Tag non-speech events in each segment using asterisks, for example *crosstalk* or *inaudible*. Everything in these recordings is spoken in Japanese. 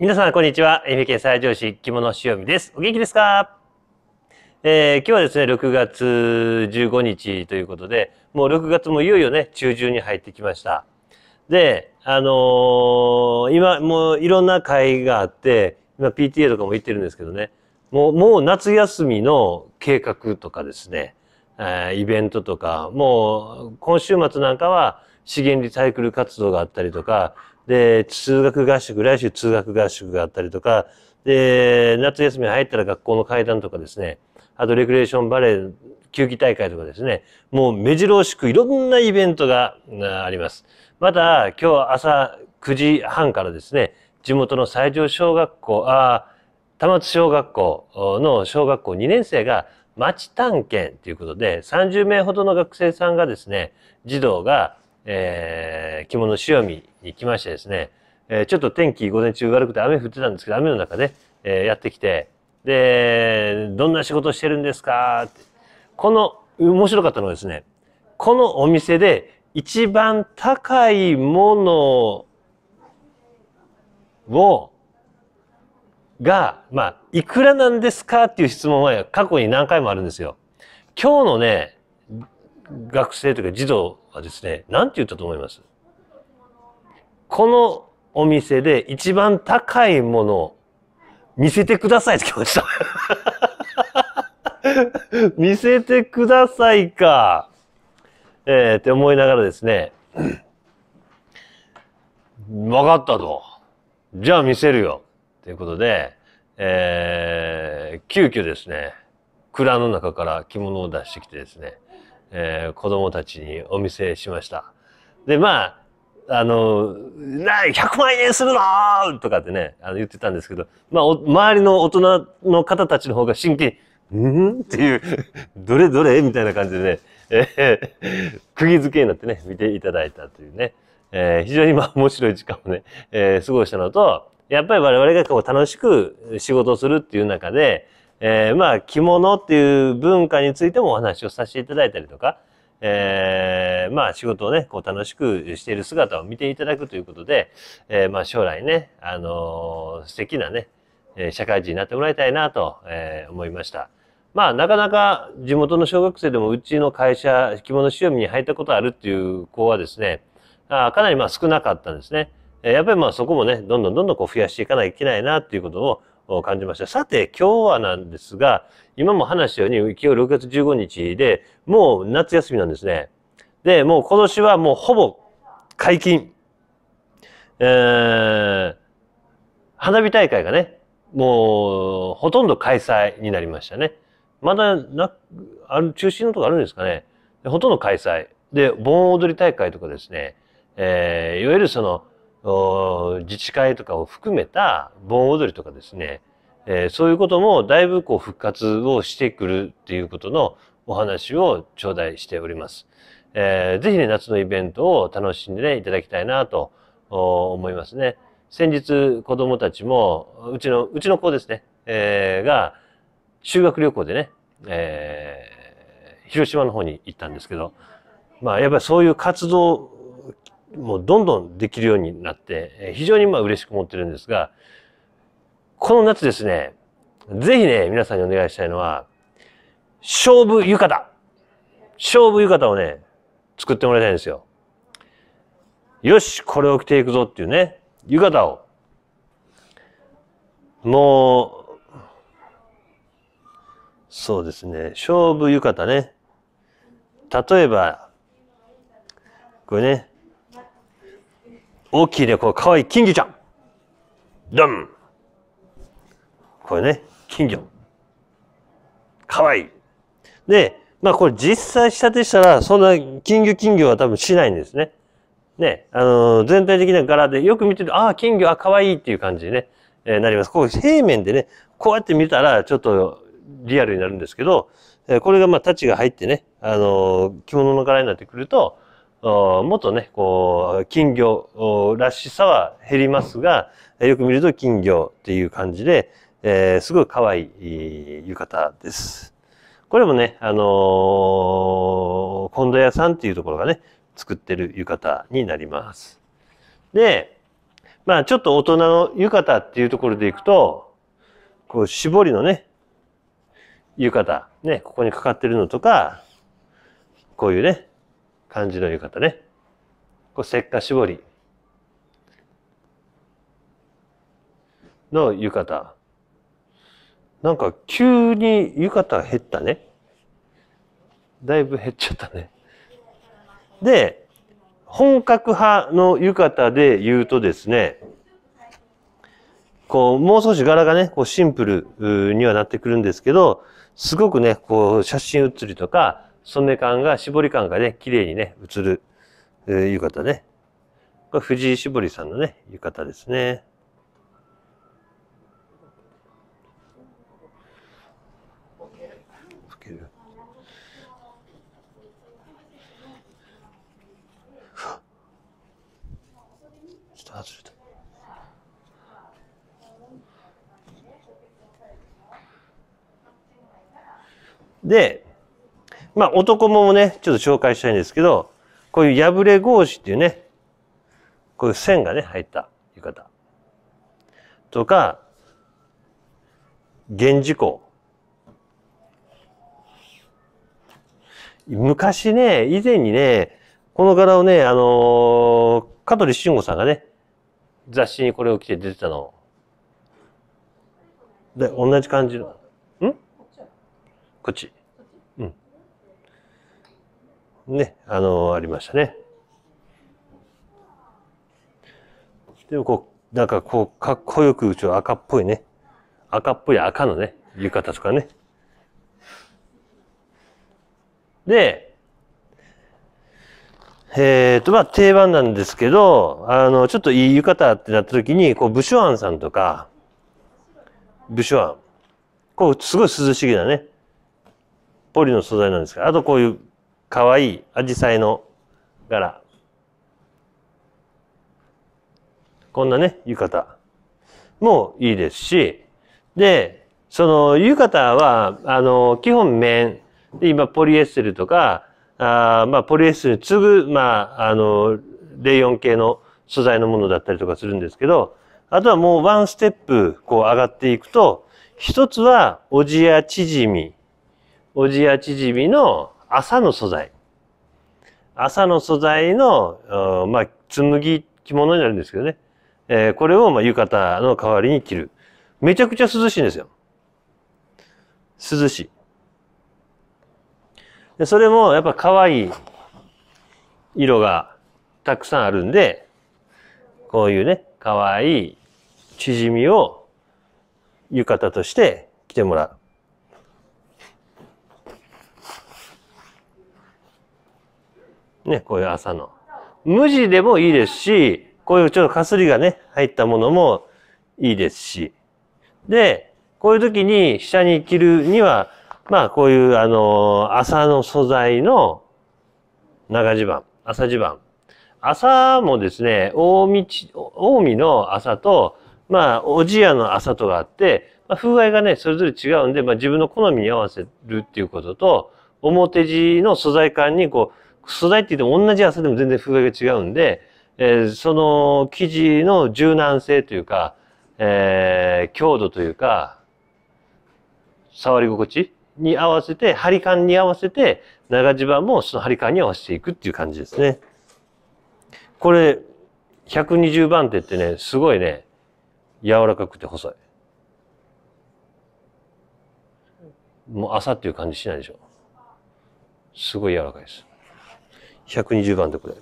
皆さん、こんにちは。媛県西条市着物お見です。お元気ですか、えー、今日はですね、6月15日ということで、もう6月もいよいよね、中旬に入ってきました。で、あのー、今、もういろんな会があって、今 PTA とかも行ってるんですけどね、もう、もう夏休みの計画とかですね、えー、イベントとか、もう今週末なんかは資源リサイクル活動があったりとか、で、通学合宿、来週通学合宿があったりとか、で、夏休み入ったら学校の階段とかですね、あとレクレーションバレー、球技大会とかですね、もう目白押しくいろんなイベントがあります。また、今日朝9時半からですね、地元の西条小学校、あ田松小学校の小学校2年生が町探検ということで、30名ほどの学生さんがですね、児童がえー、着物潮見に来ましてですね、えー、ちょっと天気午前中悪くて雨降ってたんですけど、雨の中で、えー、やってきて、で、どんな仕事してるんですかって。この、面白かったのはですね、このお店で一番高いものを、が、まあ、いくらなんですかっていう質問は過去に何回もあるんですよ。今日のね、学生というか児童はですね、んて言ったと思いますこのお店で一番高いもの見せてくださいってきました *laughs* 見せてくださいか。えー、って思いながらですね。わかったと。じゃあ見せるよ。ということで、えー、急遽ですね、蔵の中から着物を出してきてですね、えー、子供たちにお見せしました。で、まあ、あの、な、100万円するのとかってね、あの言ってたんですけど、まあ、周りの大人の方たちの方が真剣に、んっていう、*laughs* どれどれみたいな感じでね、えー、釘付けになってね、見ていただいたというね、えー、非常にまあ面白い時間をね、えー、過ごしたのと、やっぱり我々がこう楽しく仕事をするっていう中で、えー、まあ着物っていう文化についてもお話をさせていただいたりとか、えー、まあ仕事をね、こう楽しくしている姿を見ていただくということで、えー、まあ将来ね、あのー、素敵なね、社会人になってもらいたいなと、えー、思いました。まあなかなか地元の小学生でもうちの会社、着物潮見に入ったことあるっていう子はですね、あかなりまあ少なかったんですね。やっぱりまあそこもね、どんどんどんどんこう増やしていかないといけないなっていうことを感じました。さて、今日はなんですが、今も話したように、今日6月15日で、もう夏休みなんですね。で、もう今年はもうほぼ解禁。えー、花火大会がね、もうほとんど開催になりましたね。まだな、ある、中心のとこあるんですかね。ほとんど開催。で、盆踊り大会とかですね、えー、いわゆるその、自治会とかを含めた盆踊りとかですね、えー、そういうこともだいぶこう復活をしてくるっていうことのお話を頂戴しております。えー、ぜひね、夏のイベントを楽しんでね、いただきたいなと思いますね。先日、子供たちも、うちの、うちの子ですね、えー、が、修学旅行でね、えー、広島の方に行ったんですけど、まあ、やっぱりそういう活動もうどんどんできるようになって、非常にまあ嬉しく思ってるんですが、この夏ですね、ぜひね、皆さんにお願いしたいのは、勝負浴衣。勝負浴衣をね、作ってもらいたいんですよ。よし、これを着ていくぞっていうね、浴衣を。もう、そうですね、勝負浴衣ね。例えば、これね、大きいね、こう可愛い金魚ちゃん。ドンこれね、金魚。可愛いで、まあこれ実際仕立てしたら、そんな金魚金魚は多分しないんですね。ね、あのー、全体的な柄で、よく見てる、ああ、金魚、あ、可愛いっていう感じにね、えー、なります。こう平面でね、こうやって見たら、ちょっとリアルになるんですけど、えー、これがまあ、タチが入ってね、あのー、着物の柄になってくると、もっとね、こう、金魚らしさは減りますが、よく見ると金魚っていう感じで、えー、すごい可愛い浴衣です。これもね、あのー、近藤屋さんっていうところがね、作ってる浴衣になります。で、まあちょっと大人の浴衣っていうところでいくと、こう、絞りのね、浴衣、ね、ここにかかってるのとか、こういうね、感じの浴衣ね。こう、石化絞りの浴衣。なんか急に浴衣減ったね。だいぶ減っちゃったね。で、本格派の浴衣で言うとですね、こう、もう少し柄がね、こうシンプルにはなってくるんですけど、すごくね、こう、写真写りとか、染め感が、絞り感がね、綺麗にね、映る、えー、浴衣ね。これ藤井絞りさんのね、浴衣ですね。で、まあ、男もね、ちょっと紹介したいんですけど、こういう破れ格子っていうね、こういう線がね、入った浴衣。とか、源氏公。昔ね、以前にね、この柄をね、あのー、香取慎吾さんがね、雑誌にこれを着て出てたの。で、同じ感じの。んこっち。ね、あの、ありましたね。でもこう、なんかこう、かっこよく、ちょ赤っぽいね。赤っぽい赤のね、浴衣とかね。で、えっ、と、まあ、定番なんですけど、あの、ちょっといい浴衣ってなった時に、こう、武将庵さんとか、武将庵。こう、すごい涼しげなね、ポリの素材なんですが、あとこういうかわいいアジサイの柄こんなね浴衣もいいですしでその浴衣はあの基本綿で今ポリエステルとかあまあポリエステルに次ぐまああのレイオン系の素材のものだったりとかするんですけどあとはもうワンステップこう上がっていくと一つはおじや縮みおじや縮みの朝の素材。朝の素材の、まあ、紬着物になるんですけどね。えー、これを、まあ、浴衣の代わりに着る。めちゃくちゃ涼しいんですよ。涼しい。でそれも、やっぱ可愛い色がたくさんあるんで、こういうね、可愛い縮みを浴衣として着てもらう。ね、こういう朝の。無地でもいいですし、こういうちょっとかすりがね、入ったものもいいですし。で、こういう時に下に着るには、まあこういうあの、麻の素材の長地盤、朝地盤。朝もですね、大道、大見の朝と、まあ、おじやの朝とがあって、まあ、風合いがね、それぞれ違うんで、まあ自分の好みに合わせるっていうことと、表地の素材感にこう、素材って言っても同じ朝でも全然風合いが違うんで、えー、その生地の柔軟性というか、えー、強度というか、触り心地に合わせて、張り感に合わせて、長地盤もその張り感に合わせていくっていう感じですね。これ、120番手ってね、すごいね、柔らかくて細い。もう朝っていう感じしないでしょ。すごい柔らかいです。120番でこれ。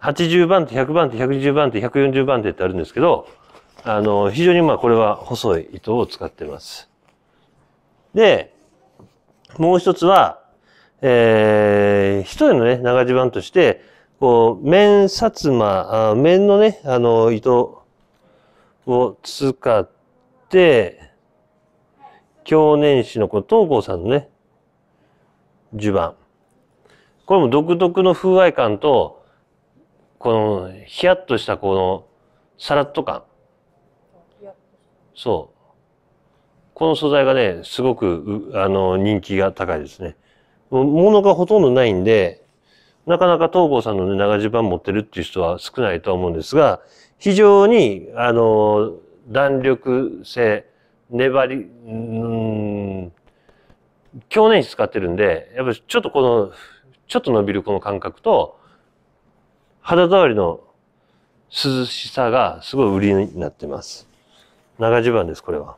80番と100番と110番と140番手ってあるんですけど、あの、非常にまあこれは細い糸を使ってます。で、もう一つは、えー、一人のね、長地盤として、こう、面薩摩、あ面のね、あの、糸を使って、狂年師のこの東郷さんのね、襦袢。これも独特の風合い感と、この、ヒヤッとしたこの、さらっと感。そう。この素材がね、すごく、あの、人気が高いですね。物がほとんどないんで、なかなか東郷さんの、ね、長襦袢持ってるっていう人は少ないとは思うんですが、非常に、あの、弾力性、粘り、うん強年使ってるんで、やっぱちょっとこの、ちょっと伸びるこの感覚と、肌触りの涼しさがすごい売りになってます。長襦袢です、これは。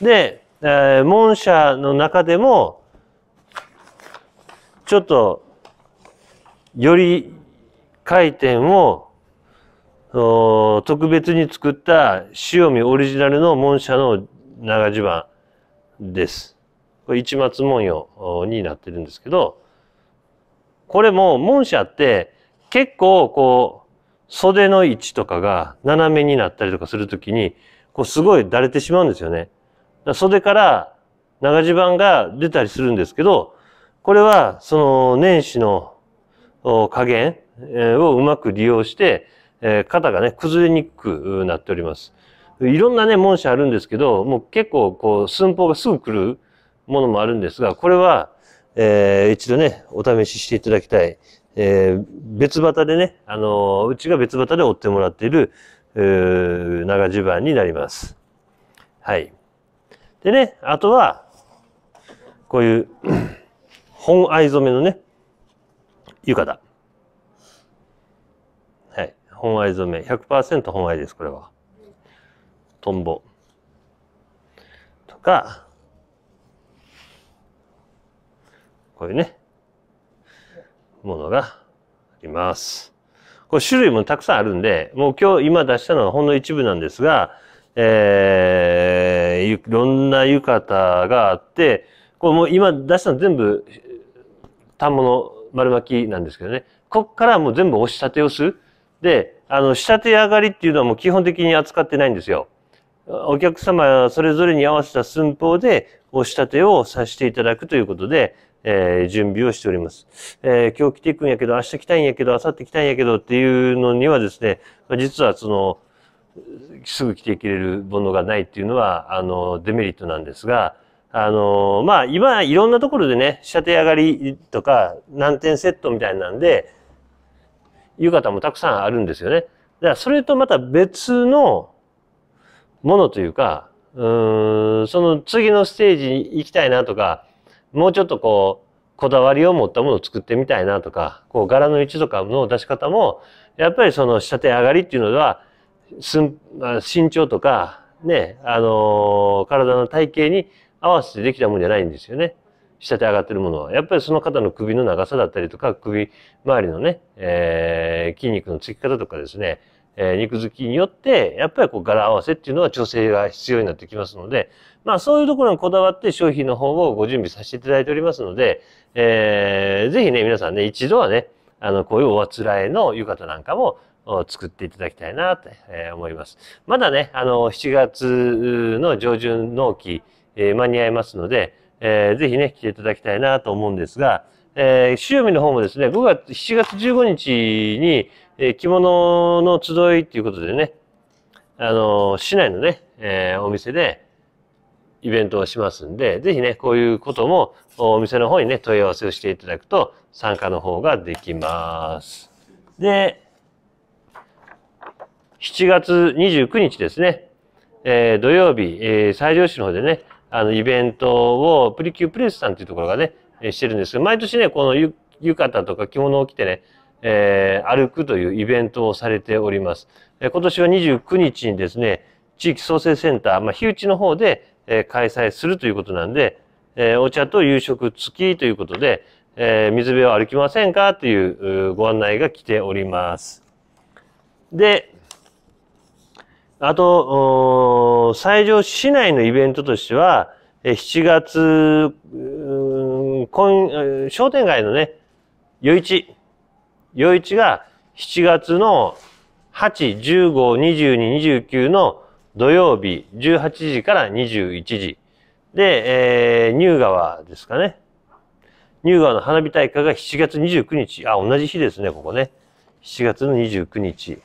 で、えー、モンシャの中でも、ちょっと、より回転を特別に作った塩見オリジナルのモンシャの長襦袢です。これ一松文様になってるんですけど、これも門舎って結構こう、袖の位置とかが斜めになったりとかするときに、こうすごいだれてしまうんですよね。袖から長地盤が出たりするんですけど、これはその年始の加減をうまく利用して、肩がね、崩れにくくなっております。いろんなね、門車あるんですけど、もう結構こう寸法がすぐ来るものもあるんですが、これは、えー、一度ね、お試ししていただきたい。えー、別旗でね、あのー、うちが別旗で折ってもらっている、えー、長襦袢になります。はい。でね、あとは、こういう *clears throat* 本藍染めのね、浴衣。はい。本藍染め。100%本藍です、これは。トンボ。とか、こういうね、ものがあります。これ種類もたくさんあるんで、もう今日今出したのはほんの一部なんですが、えー、いろんな浴衣があって、これもう今出したの全部、反物丸巻きなんですけどね。こっからもう全部押し立てをする。で、あの、仕立て上がりっていうのはもう基本的に扱ってないんですよ。お客様それぞれに合わせた寸法で押し立てをさせていただくということで、えー、準備をしております。えー、今日来ていくんやけど、明日来たいんやけど、明後日来たいんやけどっていうのにはですね、実はその、すぐ来ていけるものがないっていうのは、あの、デメリットなんですが、あの、まあ、今、いろんなところでね、射程上がりとか、難点セットみたいなんで、浴衣もたくさんあるんですよね。だから、それとまた別のものというか、うん、その次のステージに行きたいなとか、もうちょっとこうこだわりを持ったものを作ってみたいなとかこう柄の位置とかの出し方もやっぱりその仕立て上がりっていうのは身長とかねあの体の体型に合わせてできたものじゃないんですよね。仕立て上がってるものは。やっぱりその方の首の長さだったりとか、首周りのね、えー、筋肉のつき方とかですね、えー、肉付きによって、やっぱりこう柄合わせっていうのは調整が必要になってきますので、まあそういうところにこだわって商品の方をご準備させていただいておりますので、えー、ぜひね、皆さんね、一度はね、あの、こういうおあつらえの浴衣なんかも作っていただきたいなと思います。まだね、あの、7月の上旬納期、えー、間に合いますので、えー、ぜひね、来ていただきたいなと思うんですが、えー、塩見の方もですね、5月、7月15日に、えー、着物の集いっていうことでね、あのー、市内のね、えー、お店で、イベントをしますんで、ぜひね、こういうことも、お店の方にね、問い合わせをしていただくと、参加の方ができます。で、7月29日ですね、えー、土曜日、えー、西条市の方でね、あの、イベントを、プリキュープレスさんっていうところがね、えしてるんですけど、毎年ね、この浴衣とか着物を着てね、えー、歩くというイベントをされております。え今年は29日にですね、地域創生センター、まあ、日内の方で、え開催するということなんで、えお茶と夕食付きということで、えー、水辺を歩きませんかというご案内が来ております。で、あと、西条市内のイベントとしては、7月今、商店街のね、余市、余市が7月の8、15、22、29の土曜日18時から21時。で、えー、乳川ですかね。乳川の花火大会が7月29日。あ、同じ日ですね、ここね。7月の29日。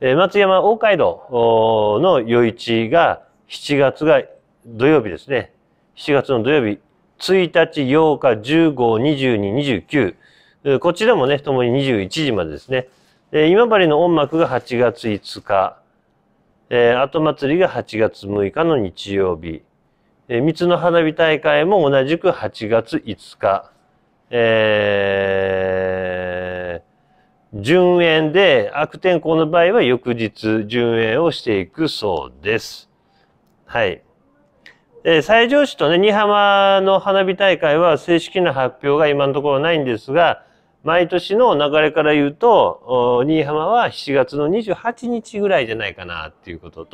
えー、松山大街道の余市が7月が土曜日ですね。7月の土曜日1日、8日、15、22、29。こちらもね、ともに21時までですね。で今治の音楽が8月5日。えー、後祭りが8月6日の日曜日。えー、三つの花火大会も同じく8月5日。えー、順延で悪天候の場合は翌日順延をしていくそうです。はい。えー、西条市とね、新居浜の花火大会は正式な発表が今のところないんですが、毎年の流れから言うと、新居浜は7月の28日ぐらいじゃないかなっていうこと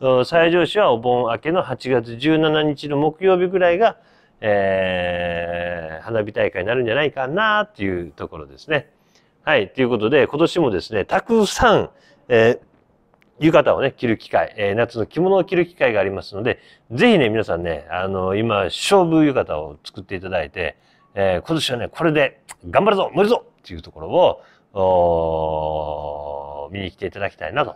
と、西条市はお盆明けの8月17日の木曜日ぐらいが、えー、花火大会になるんじゃないかなっていうところですね。はい。ということで、今年もですね、たくさん、えー浴衣をね、着る機会、えー、夏の着物を着る機会がありますので、ぜひね、皆さんね、あの、今、勝負浴衣を作っていただいて、えー、今年はね、これで頑張るぞ無理ぞっていうところを、見に来ていただきたいなと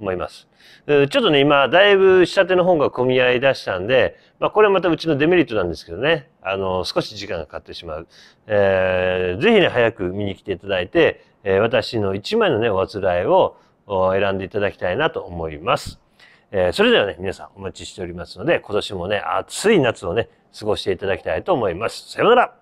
思います。ちょっとね、今、だいぶ仕立ての本が混み合い出したんで、まあ、これはまたうちのデメリットなんですけどね、あの、少し時間がかかってしまう。えー、ぜひね、早く見に来ていただいて、えー、私の一枚のね、おあつらいを、選んでいただきたいなと思います。えー、それではね、皆さんお待ちしておりますので、今年もね、暑い夏をね、過ごしていただきたいと思います。さようなら